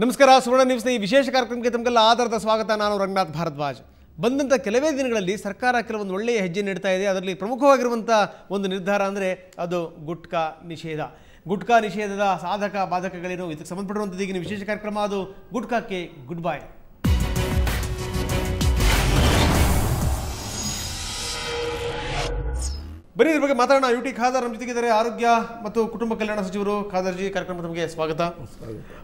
ನಮಸ್ಕಾರ ಸುವರ್ಣ ನ್ಯೂಸ್ನ ಈ ವಿಶೇಷ ಕಾರ್ಯಕ್ರಮಕ್ಕೆ ತಮಗೆಲ್ಲ ಆಧಾರದ ಸ್ವಾಗತ ನಾನು ರಂಗನಾಥ್ ಭಾರದ್ವಾಜ್ ಬಂದಂಥ ಕೆಲವೇ ದಿನಗಳಲ್ಲಿ ಸರ್ಕಾರ ಕೆಲವೊಂದು ಒಳ್ಳೆಯ ಹೆಜ್ಜೆ ನೀಡ್ತಾ ಇದೆ ಅದರಲ್ಲಿ ಪ್ರಮುಖವಾಗಿರುವಂಥ ಒಂದು ನಿರ್ಧಾರ ಅಂದರೆ ಅದು ಗುಟ್ಕಾ ನಿಷೇಧ ಗುಟ್ಕಾ ನಿಷೇಧದ ಸಾಧಕ ಬಾಧಕಗಳೇನು ಇದಕ್ಕೆ ಸಂಬಂಧಪಟ್ಟಿರುವಂಥದ್ದು ಈಗಿನ ವಿಶೇಷ ಕಾರ್ಯಕ್ರಮ ಅದು ಗುಟ್ಕಾಕ್ಕೆ ಗುಡ್ ಬಾಯ್ ಬರೀ ಇದ್ರ ಬಗ್ಗೆ ಮಾತಾಡೋಣ ಯು ಟಿ ಖಾದರ್ ನಮ್ಮ ಜೊತೆಗಿದ್ದಾರೆ ಆರೋಗ್ಯ ಮತ್ತು ಕುಟುಂಬ ಕಲ್ಯಾಣ ಸಚಿವರು ಖಾದರ್ಜಿ ಕಾರ್ಯಕ್ರಮ ತಮಗೆ ಸ್ವಾಗತ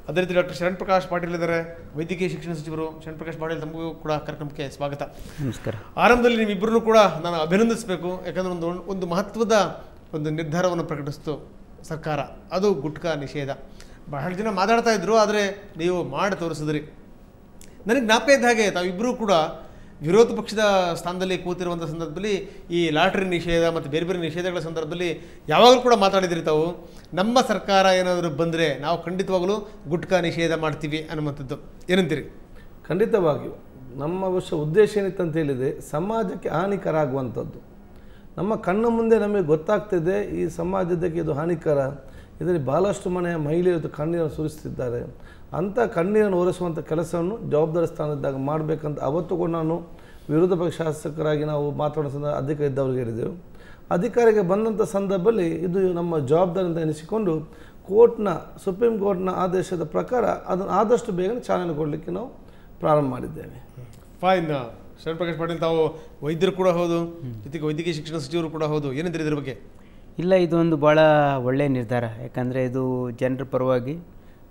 ಅದೇ ರೀತಿ ಡಾಕ್ಟರ್ ಶರಣ್ ಪ್ರಕಾಶ್ ಪಾಟೀಲ್ ಇದ್ದಾರೆ ವೈದ್ಯಕೀಯ ಶಿಕ್ಷಣ ಸಚಿವರು ಶರಣ್ ಪ್ರಕಾಶ್ ಪಾಟೀಲ್ ತಮಗೂ ಕೂಡ ಕಾರ್ಯಕ್ರಮಕ್ಕೆ ಸ್ವಾಗತ ನಮಸ್ಕಾರ ಆರಂಭದಲ್ಲಿ ನಿಮ್ಮಿಬ್ಬರನ್ನು ಕೂಡ ನಾನು ಅಭಿನಂದಿಸಬೇಕು ಯಾಕಂದರೆ ಒಂದು ಒಂದು ಮಹತ್ವದ ಒಂದು ನಿರ್ಧಾರವನ್ನು ಪ್ರಕಟಿಸ್ತು ಸರ್ಕಾರ ಅದು ಗುಟ್ಕಾ ನಿಷೇಧ ಬಹಳ ಜನ ಮಾತಾಡ್ತಾ ಇದ್ರು ಆದರೆ ನೀವು ಮಾಡಿ ತೋರಿಸಿದ್ರಿ ನನಗೆ ಇದ್ದ ಹಾಗೆ ತಾವಿಬ್ಬರೂ ಕೂಡ ವಿರೋಧ ಪಕ್ಷದ ಸ್ಥಾನದಲ್ಲಿ ಕೂತಿರುವಂಥ ಸಂದರ್ಭದಲ್ಲಿ ಈ ಲಾಟ್ರಿ ನಿಷೇಧ ಮತ್ತು ಬೇರೆ ಬೇರೆ ನಿಷೇಧಗಳ ಸಂದರ್ಭದಲ್ಲಿ ಯಾವಾಗಲೂ ಕೂಡ ಮಾತಾಡಿದಿರಿ ತಾವು ನಮ್ಮ ಸರ್ಕಾರ ಏನಾದರೂ ಬಂದರೆ ನಾವು ಖಂಡಿತವಾಗಲೂ ಗುಟ್ಕಾ ನಿಷೇಧ ಮಾಡ್ತೀವಿ ಅನ್ನುವಂಥದ್ದು ಏನಂತೀರಿ ಖಂಡಿತವಾಗಿಯೂ ನಮ್ಮ ವರ್ಷ ಉದ್ದೇಶ ಏನಿತ್ತಂತ ಹೇಳಿದರೆ ಸಮಾಜಕ್ಕೆ ಹಾನಿಕರ ಆಗುವಂಥದ್ದು ನಮ್ಮ ಕಣ್ಣು ಮುಂದೆ ನಮಗೆ ಗೊತ್ತಾಗ್ತಿದೆ ಈ ಸಮಾಜದಕ್ಕೆ ಇದು ಹಾನಿಕರ ಇದರಲ್ಲಿ ಬಹಳಷ್ಟು ಮನೆಯ ಮಹಿಳೆಯರು ಕಣ್ಣೀರನ್ನು ಸುರಿಸುತ್ತಿದ್ದಾರೆ ಅಂಥ ಕಣ್ಣೀರನ್ನು ಒರೆಸುವಂಥ ಕೆಲಸವನ್ನು ಜವಾಬ್ದಾರಿ ಸ್ಥಾನದಾಗ ಮಾಡಬೇಕಂತ ಅವತ್ತು ಕೂಡ ನಾನು ವಿರೋಧ ಪಕ್ಷ ಶಾಸಕರಾಗಿ ನಾವು ಮಾತಾಡೋ ಸಂದರ್ಭ ಅಧಿಕಾರ ಇದ್ದವ್ರಿಗೆ ಹೇಳಿದೆವು ಅಧಿಕಾರಿಗೆ ಬಂದಂಥ ಸಂದರ್ಭದಲ್ಲಿ ಇದು ನಮ್ಮ ಜವಾಬ್ದಾರಿಯಿಂದ ಎನಿಸಿಕೊಂಡು ಕೋರ್ಟ್ನ ಸುಪ್ರೀಂ ಕೋರ್ಟ್ನ ಆದೇಶದ ಪ್ರಕಾರ ಅದನ್ನು ಆದಷ್ಟು ಬೇಗನೆ ಚಾಲನೆ ಕೊಡಲಿಕ್ಕೆ ನಾವು ಪ್ರಾರಂಭ ಮಾಡಿದ್ದೇವೆ ಫೈನ್ ಶರಣ್ ಪ್ರಕಾಶ್ ಪಾಟೀಲ್ ತಾವು ವೈದ್ಯರು ಕೂಡ ಹೌದು ಜೊತೆಗೆ ವೈದ್ಯಕೀಯ ಶಿಕ್ಷಣ ಸಚಿವರು ಕೂಡ ಹೌದು ಏನಂತೀರಿ ಇದ್ರ ಬಗ್ಗೆ ಇಲ್ಲ ಇದೊಂದು ಭಾಳ ಒಳ್ಳೆಯ ನಿರ್ಧಾರ ಯಾಕಂದರೆ ಇದು ಜನರ ಪರವಾಗಿ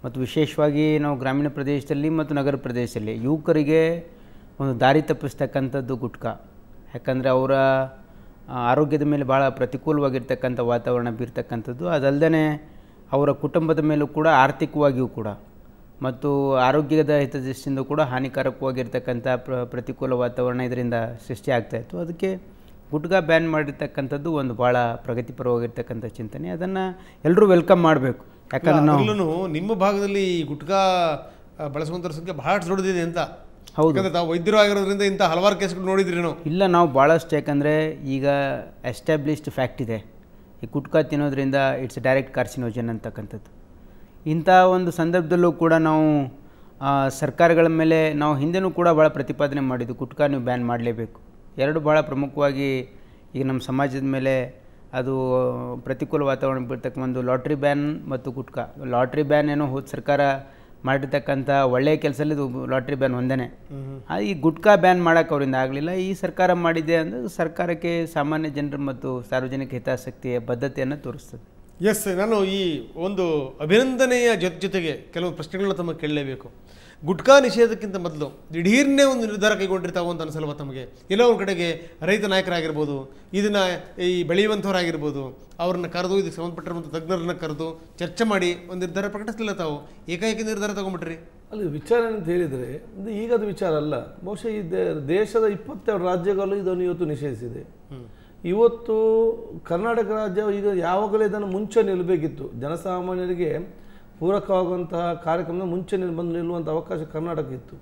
ಮತ್ತು ವಿಶೇಷವಾಗಿ ನಾವು ಗ್ರಾಮೀಣ ಪ್ರದೇಶದಲ್ಲಿ ಮತ್ತು ನಗರ ಪ್ರದೇಶದಲ್ಲಿ ಯುವಕರಿಗೆ ಒಂದು ದಾರಿ ತಪ್ಪಿಸ್ತಕ್ಕಂಥದ್ದು ಗುಟ್ಕ ಯಾಕಂದರೆ ಅವರ ಆರೋಗ್ಯದ ಮೇಲೆ ಭಾಳ ಪ್ರತಿಕೂಲವಾಗಿರ್ತಕ್ಕಂಥ ವಾತಾವರಣ ಬೀರ್ತಕ್ಕಂಥದ್ದು ಅದಲ್ಲದೆ ಅವರ ಕುಟುಂಬದ ಮೇಲೂ ಕೂಡ ಆರ್ಥಿಕವಾಗಿಯೂ ಕೂಡ ಮತ್ತು ಆರೋಗ್ಯದ ಹಿತದೃಷ್ಟಿಯಿಂದ ಕೂಡ ಹಾನಿಕಾರಕವಾಗಿರ್ತಕ್ಕಂಥ ಪ್ರ ಪ್ರತಿಕೂಲ ವಾತಾವರಣ ಇದರಿಂದ ಸೃಷ್ಟಿಯಾಗ್ತಾಯಿತ್ತು ಅದಕ್ಕೆ ಗುಟ್ಕಾ ಬ್ಯಾನ್ ಮಾಡಿರ್ತಕ್ಕಂಥದ್ದು ಒಂದು ಭಾಳ ಪ್ರಗತಿಪರವಾಗಿರ್ತಕ್ಕಂಥ ಚಿಂತನೆ ಅದನ್ನು ಎಲ್ಲರೂ ವೆಲ್ಕಮ್ ಮಾಡಬೇಕು ಯಾಕಂದ್ರೆ ನಾವು ನಿಮ್ಮ ಭಾಗದಲ್ಲಿ ಗುಟ್ಕಾ ಬಳಸುವಂಥ ಸಂಖ್ಯೆ ಬಹಳ ದೊಡ್ಡದಿದೆ ಅಂತ ಹೌದು ತಾವು ವೈದ್ಯರು ಆಗಿರೋದ್ರಿಂದ ಇಂಥ ಹಲವಾರು ಕೇಸ್ಗಳು ನೋಡಿದ್ರಿ ಇಲ್ಲ ನಾವು ಭಾಳಷ್ಟು ಯಾಕಂದರೆ ಈಗ ಎಸ್ಟಾಬ್ಲಿಷ್ಡ್ ಫ್ಯಾಕ್ಟ್ ಇದೆ ಈ ಗುಟ್ಕಾ ತಿನ್ನೋದ್ರಿಂದ ಇಟ್ಸ್ ಡೈರೆಕ್ಟ್ ಕಾರ್ಸಿನೋಜನ್ ಅಂತಕ್ಕಂಥದ್ದು ಇಂಥ ಒಂದು ಸಂದರ್ಭದಲ್ಲೂ ಕೂಡ ನಾವು ಸರ್ಕಾರಗಳ ಮೇಲೆ ನಾವು ಹಿಂದೆನೂ ಕೂಡ ಭಾಳ ಪ್ರತಿಪಾದನೆ ಮಾಡಿದ್ದು ಗುಟ್ಕಾ ನೀವು ಬ್ಯಾನ್ ಮಾಡಲೇಬೇಕು ಎರಡು ಭಾಳ ಪ್ರಮುಖವಾಗಿ ಈಗ ನಮ್ಮ ಸಮಾಜದ ಮೇಲೆ ಅದು ಪ್ರತಿಕೂಲ ವಾತಾವರಣ ಬೀಳ್ತಕ್ಕ ಒಂದು ಲಾಟ್ರಿ ಬ್ಯಾನ್ ಮತ್ತು ಗುಟ್ಕಾ ಲಾಟ್ರಿ ಬ್ಯಾನ್ ಏನೋ ಹೋದ ಸರ್ಕಾರ ಮಾಡಿರ್ತಕ್ಕಂಥ ಒಳ್ಳೆಯ ಕೆಲಸದಲ್ಲಿ ಇದು ಲಾಟ್ರಿ ಬ್ಯಾನ್ ಒಂದೇ ಈ ಗುಟ್ಕಾ ಬ್ಯಾನ್ ಮಾಡೋಕೆ ಅವರಿಂದ ಆಗಲಿಲ್ಲ ಈ ಸರ್ಕಾರ ಮಾಡಿದೆ ಅಂದರೆ ಸರ್ಕಾರಕ್ಕೆ ಸಾಮಾನ್ಯ ಜನರು ಮತ್ತು ಸಾರ್ವಜನಿಕ ಹಿತಾಸಕ್ತಿಯ ಬದ್ಧತೆಯನ್ನು ತೋರಿಸ್ತದೆ ಎಸ್ ನಾನು ಈ ಒಂದು ಅಭಿನಂದನೆಯ ಜೊತೆ ಜೊತೆಗೆ ಕೆಲವು ಪ್ರಶ್ನೆಗಳನ್ನ ತಮಗೆ ಕೇಳಲೇಬೇಕು ಗುಟ್ಕಾ ನಿಷೇಧಕ್ಕಿಂತ ಮೊದಲು ದಿಢೀರ್ನೇ ಒಂದು ನಿರ್ಧಾರ ಕೈಗೊಂಡಿರ್ತಾವೆ ಅಂತ ಅನಿಸಲ್ವ ತಮಗೆ ಎಲ್ಲೋ ಒಂದು ಕಡೆಗೆ ರೈತ ನಾಯಕರಾಗಿರ್ಬೋದು ಇದನ್ನು ಈ ಬೆಳೆಯುವಂಥವರಾಗಿರ್ಬೋದು ಅವ್ರನ್ನ ಕರೆದು ಇದಕ್ಕೆ ಸಂಬಂಧಪಟ್ಟಿರುವಂಥ ತಜ್ಞರನ್ನ ಕರೆದು ಚರ್ಚೆ ಮಾಡಿ ಒಂದು ನಿರ್ಧಾರ ಪ್ರಕಟಿಸಲಿಲ್ಲ ತಾವು ಏಕಾಏಕಿ ನಿರ್ಧಾರ ತೊಗೊಂಬಿಟ್ರಿ ಅಲ್ಲಿ ವಿಚಾರ ಅಂತ ಹೇಳಿದರೆ ಈಗದ ವಿಚಾರ ಅಲ್ಲ ಬಹುಶಃ ಈ ದೇಶದ ಇಪ್ಪತ್ತೆರಡು ರಾಜ್ಯಗಳು ಇದನ್ನು ಇವತ್ತು ನಿಷೇಧಿಸಿದೆ ಇವತ್ತು ಕರ್ನಾಟಕ ರಾಜ್ಯ ಈಗ ಯಾವಾಗಲೇ ಇದನ್ನು ಮುಂಚೆ ನಿಲ್ಲಬೇಕಿತ್ತು ಜನಸಾಮಾನ್ಯರಿಗೆ ಪೂರಕವಾಗುವಂತಹ ಕಾರ್ಯಕ್ರಮ ಮುಂಚೆ ನಿಲ್ ಬಂದು ನಿಲ್ಲುವಂಥ ಅವಕಾಶ ಕರ್ನಾಟಕ ಇತ್ತು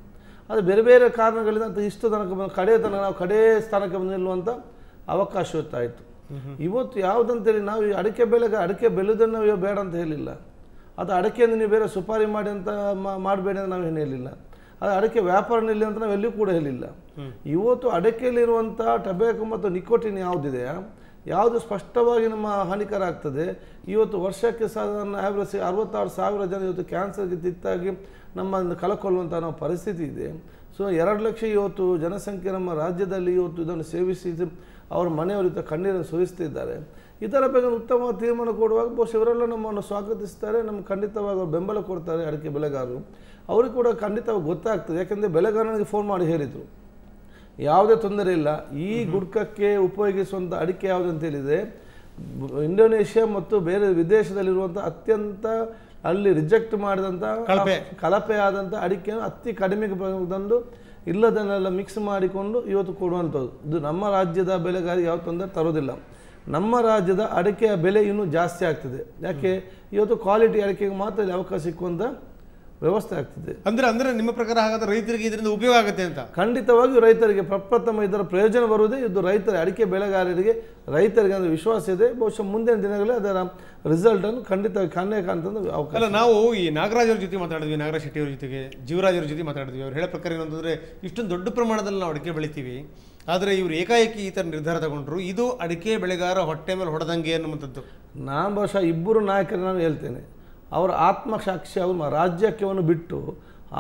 ಅದು ಬೇರೆ ಬೇರೆ ಕಾರಣಗಳಿಂದ ಅಂತ ಇಷ್ಟು ತನಕ ಬಂದು ಕಡೆ ತನಕ ನಾವು ಕಡೇ ಸ್ಥಾನಕ್ಕೆ ಬಂದು ನಿಲ್ಲುವಂಥ ಅವಕಾಶ ಆಯಿತು ಇವತ್ತು ಯಾವುದಂತೇಳಿ ನಾವು ಈ ಅಡಿಕೆ ಬೆಲೆಗೆ ಅಡಿಕೆ ಬೆಳೆದನ್ನು ನಾವು ಬೇಡ ಅಂತ ಹೇಳಿಲ್ಲ ಅದು ಅಡಕೆಯನ್ನು ನೀವು ಬೇರೆ ಸುಪಾರಿ ಮಾಡಿ ಅಂತ ಮಾಡಬೇಡಿ ಅಂತ ನಾವು ಏನು ಹೇಳಿಲ್ಲ ಅದು ಅಡಕೆ ವ್ಯಾಪಾರ ನಿಲ್ಲಿ ಅಂತ ನಾವು ಎಲ್ಲೂ ಕೂಡ ಹೇಳಿಲ್ಲ ಇವತ್ತು ಅಡಕೆಯಲ್ಲಿರುವಂಥ ಟಬ್ಯಾಕು ಮತ್ತು ನಿಕೋಟಿನ್ ಯಾವುದಿದೆ ಯಾವುದು ಸ್ಪಷ್ಟವಾಗಿ ನಮ್ಮ ಹಾನಿಕರ ಆಗ್ತದೆ ಇವತ್ತು ವರ್ಷಕ್ಕೆ ಸಾಧಾರಣ ಆ್ಯಾವ್ರೇಜ್ ಅರವತ್ತಾರು ಸಾವಿರ ಜನ ಇವತ್ತು ಕ್ಯಾನ್ಸರ್ಗೆ ತಿತ್ತಾಗಿ ನಮ್ಮ ಕಳಕೊಳ್ಳುವಂಥ ನಾವು ಪರಿಸ್ಥಿತಿ ಇದೆ ಸೊ ಎರಡು ಲಕ್ಷ ಇವತ್ತು ಜನಸಂಖ್ಯೆ ನಮ್ಮ ರಾಜ್ಯದಲ್ಲಿ ಇವತ್ತು ಇದನ್ನು ಸೇವಿಸಿ ಅವ್ರ ಮನೆಯವರಿತ ಕಣ್ಣೀರನ್ನು ಸುರಿಸ್ತಿದ್ದಾರೆ ಇದರ ಬಗ್ಗೆ ಉತ್ತಮ ತೀರ್ಮಾನ ಕೊಡುವಾಗ ಬಹುಶಃ ಇವರೆಲ್ಲ ನಮ್ಮನ್ನು ಸ್ವಾಗತಿಸ್ತಾರೆ ನಮ್ಗೆ ಖಂಡಿತವಾಗಿ ಬೆಂಬಲ ಕೊಡ್ತಾರೆ ಅಡಿಕೆ ಬೆಳೆಗಾರರು ಅವ್ರಿಗೆ ಕೂಡ ಖಂಡಿತವಾಗಿ ಗೊತ್ತಾಗ್ತದೆ ಯಾಕೆಂದರೆ ಬೆಳೆಗಾರನಿಗೆ ಫೋನ್ ಮಾಡಿ ಹೇಳಿದರು ಯಾವುದೇ ತೊಂದರೆ ಇಲ್ಲ ಈ ಗುಡ್ಕಕ್ಕೆ ಉಪಯೋಗಿಸುವಂಥ ಅಡಿಕೆ ಯಾವುದು ಹೇಳಿದರೆ ಇಂಡೋನೇಷ್ಯಾ ಮತ್ತು ಬೇರೆ ವಿದೇಶದಲ್ಲಿರುವಂಥ ಅತ್ಯಂತ ಅಲ್ಲಿ ರಿಜೆಕ್ಟ್ ಮಾಡಿದಂಥ ಕಳಪೆ ಆದಂಥ ಅಡಿಕೆಯನ್ನು ಅತಿ ಕಡಿಮೆಗೆ ತಂದು ಇಲ್ಲದನ್ನೆಲ್ಲ ಮಿಕ್ಸ್ ಮಾಡಿಕೊಂಡು ಇವತ್ತು ಕೊಡುವಂಥದ್ದು ಇದು ನಮ್ಮ ರಾಜ್ಯದ ಬೆಳೆಗಾರಿಗೆ ಯಾವ ತೊಂದರೆ ತರೋದಿಲ್ಲ ನಮ್ಮ ರಾಜ್ಯದ ಅಡಿಕೆಯ ಬೆಲೆ ಇನ್ನೂ ಜಾಸ್ತಿ ಆಗ್ತದೆ ಯಾಕೆ ಇವತ್ತು ಕ್ವಾಲಿಟಿ ಅಡಿಕೆಗೆ ಮಾತ್ರ ಅವಕಾಶ ಸಿಕ್ಕುವಂಥ ವ್ಯವಸ್ಥೆ ಆಗ್ತದೆ ಅಂದ್ರೆ ಅಂದ್ರೆ ನಿಮ್ಮ ಪ್ರಕಾರ ಹಾಗಾದ್ರೆ ರೈತರಿಗೆ ಇದರಿಂದ ಉಪಯೋಗ ಆಗುತ್ತೆ ಅಂತ ಖಂಡಿತವಾಗಿಯೂ ರೈತರಿಗೆ ಪ್ರಪ್ರಥಮ ಇದರ ಪ್ರಯೋಜನ ಬರುವುದೇ ಇದು ರೈತರ ಅಡಿಕೆ ಬೆಳೆಗಾರರಿಗೆ ರೈತರಿಗೆ ಅಂದ್ರೆ ವಿಶ್ವಾಸ ಇದೆ ಬಹುಶಃ ಮುಂದಿನ ದಿನಗಳಲ್ಲಿ ಅದರ ರಿಸಲ್ಟ್ ಅನ್ನು ಖಂಡಿತ ಕಾಣ್ತಂದು ಅವಕಾಶ ಅಲ್ಲ ನಾವು ಈ ನಾಗರಾಜರ ಜೊತೆ ಮಾತಾಡಿದ್ವಿ ನಾಗರಾಜ್ ಶೆಟ್ಟಿ ಅವರ ಜೊತೆಗೆ ಜೀವರಾಜರ ಜೊತೆ ಮಾತಾಡಿದ್ವಿ ಅವ್ರು ಹೇಳ ಪ್ರಕಾರ ಏನಂತಂದ್ರೆ ಇಷ್ಟೊಂದು ದೊಡ್ಡ ಪ್ರಮಾಣದಲ್ಲಿ ನಾವು ಅಡಿಕೆ ಬೆಳಿತೀವಿ ಆದರೆ ಇವರು ಏಕಾಏಕಿ ಈ ಥರ ನಿರ್ಧಾರ ತಗೊಂಡ್ರು ಇದು ಅಡಿಕೆ ಬೆಳೆಗಾರ ಹೊಟ್ಟೆ ಮೇಲೆ ಹೊಡೆದಂಗೆ ಅನ್ನುವಂಥದ್ದು ನಾನು ಬಹುಶಃ ಇಬ್ಬರು ನಾಯಕರು ನಾನು ಹೇಳ್ತೇನೆ ಅವರ ಆತ್ಮಸಾಕ್ಷಿ ಅವ್ರ ರಾಜ್ಯವನ್ನು ಬಿಟ್ಟು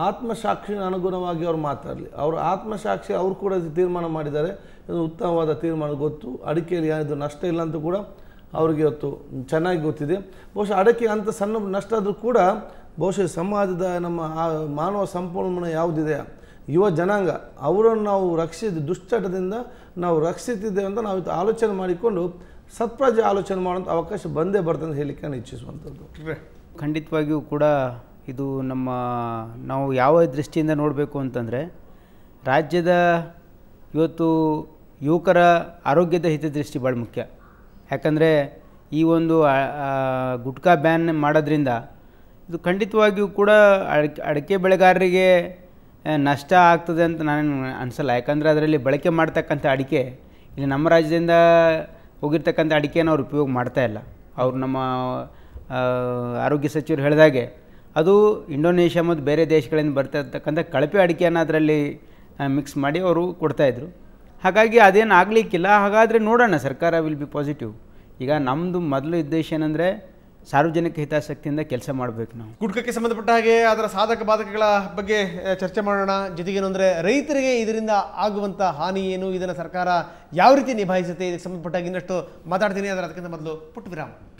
ಆತ್ಮಸಾಕ್ಷಿನ ಅನುಗುಣವಾಗಿ ಅವ್ರು ಮಾತಾಡಲಿ ಅವರ ಆತ್ಮಸಾಕ್ಷಿ ಅವರು ಕೂಡ ತೀರ್ಮಾನ ಮಾಡಿದ್ದಾರೆ ಇದು ಉತ್ತಮವಾದ ತೀರ್ಮಾನ ಗೊತ್ತು ಅಡಿಕೆಯಲ್ಲಿ ಏನಿದು ನಷ್ಟ ಇಲ್ಲ ಅಂತ ಕೂಡ ಅವ್ರಿಗೆ ಇವತ್ತು ಚೆನ್ನಾಗಿ ಗೊತ್ತಿದೆ ಬಹುಶಃ ಅಡಕೆ ಅಂತ ಸಣ್ಣ ನಷ್ಟ ಆದರೂ ಕೂಡ ಬಹುಶಃ ಸಮಾಜದ ನಮ್ಮ ಮಾನವ ಸಂಪನ್ಮೂಲ ಯಾವುದಿದೆ ಯುವ ಜನಾಂಗ ಅವರನ್ನು ನಾವು ರಕ್ಷಿಸಿ ದುಶ್ಚಟದಿಂದ ನಾವು ರಕ್ಷಿಸುತ್ತಿದ್ದೇವೆ ಅಂತ ನಾವು ಆಲೋಚನೆ ಮಾಡಿಕೊಂಡು ಸತ್ಪ್ರಜೆ ಆಲೋಚನೆ ಮಾಡುವಂಥ ಅವಕಾಶ ಬಂದೇ ಬರ್ತದೆ ಅಂತ ಹೇಳಲಿಕ್ಕೆ ನಾನು ಇಚ್ಛಿಸುವಂಥದ್ದು ಖಂಡಿತವಾಗಿಯೂ ಕೂಡ ಇದು ನಮ್ಮ ನಾವು ಯಾವ ದೃಷ್ಟಿಯಿಂದ ನೋಡಬೇಕು ಅಂತಂದರೆ ರಾಜ್ಯದ ಇವತ್ತು ಯುವಕರ ಆರೋಗ್ಯದ ಹಿತದೃಷ್ಟಿ ಭಾಳ ಮುಖ್ಯ ಯಾಕಂದರೆ ಈ ಒಂದು ಗುಟ್ಕಾ ಬ್ಯಾನ್ ಮಾಡೋದ್ರಿಂದ ಇದು ಖಂಡಿತವಾಗಿಯೂ ಕೂಡ ಅಡಿಕೆ ಅಡಿಕೆ ಬೆಳೆಗಾರರಿಗೆ ನಷ್ಟ ಆಗ್ತದೆ ಅಂತ ನಾನು ಅನಿಸಲ್ಲ ಯಾಕಂದರೆ ಅದರಲ್ಲಿ ಬಳಕೆ ಮಾಡ್ತಕ್ಕಂಥ ಅಡಿಕೆ ಇಲ್ಲಿ ನಮ್ಮ ರಾಜ್ಯದಿಂದ ಹೋಗಿರ್ತಕ್ಕಂಥ ಅಡಿಕೆನ ಅವ್ರು ಉಪಯೋಗ ಮಾಡ್ತಾಯಿಲ್ಲ ಅವರು ನಮ್ಮ ಆರೋಗ್ಯ ಸಚಿವರು ಹೇಳಿದಾಗೆ ಅದು ಇಂಡೋನೇಷ್ಯಾ ಮತ್ತು ಬೇರೆ ದೇಶಗಳಿಂದ ಬರ್ತಾ ಇರ್ತಕ್ಕಂಥ ಕಳಪೆ ಅಡಿಕೆಯನ್ನು ಅದರಲ್ಲಿ ಮಿಕ್ಸ್ ಮಾಡಿ ಅವರು ಕೊಡ್ತಾಯಿದ್ರು ಹಾಗಾಗಿ ಅದೇನು ಆಗಲಿಕ್ಕಿಲ್ಲ ಹಾಗಾದರೆ ನೋಡೋಣ ಸರ್ಕಾರ ವಿಲ್ ಬಿ ಪಾಸಿಟಿವ್ ಈಗ ನಮ್ಮದು ಮೊದಲು ಉದ್ದೇಶ ಏನಂದರೆ ಸಾರ್ವಜನಿಕ ಹಿತಾಸಕ್ತಿಯಿಂದ ಕೆಲಸ ಮಾಡಬೇಕು ನಾವು ಗುಡ್ಕಕ್ಕೆ ಸಂಬಂಧಪಟ್ಟ ಹಾಗೆ ಅದರ ಸಾಧಕ ಬಾಧಕಗಳ ಬಗ್ಗೆ ಚರ್ಚೆ ಮಾಡೋಣ ಜೊತೆಗೇನು ಅಂದರೆ ರೈತರಿಗೆ ಇದರಿಂದ ಆಗುವಂಥ ಹಾನಿ ಏನು ಇದನ್ನು ಸರ್ಕಾರ ಯಾವ ರೀತಿ ನಿಭಾಯಿಸುತ್ತೆ ಇದಕ್ಕೆ ಸಂಬಂಧಪಟ್ಟಾಗಿ ಇನ್ನಷ್ಟು ಮಾತಾಡ್ತೀನಿ ಅದರ ಅದಕ್ಕಿಂತ ಮೊದಲು ಪುಟ್ಟ ವಿರಾಮ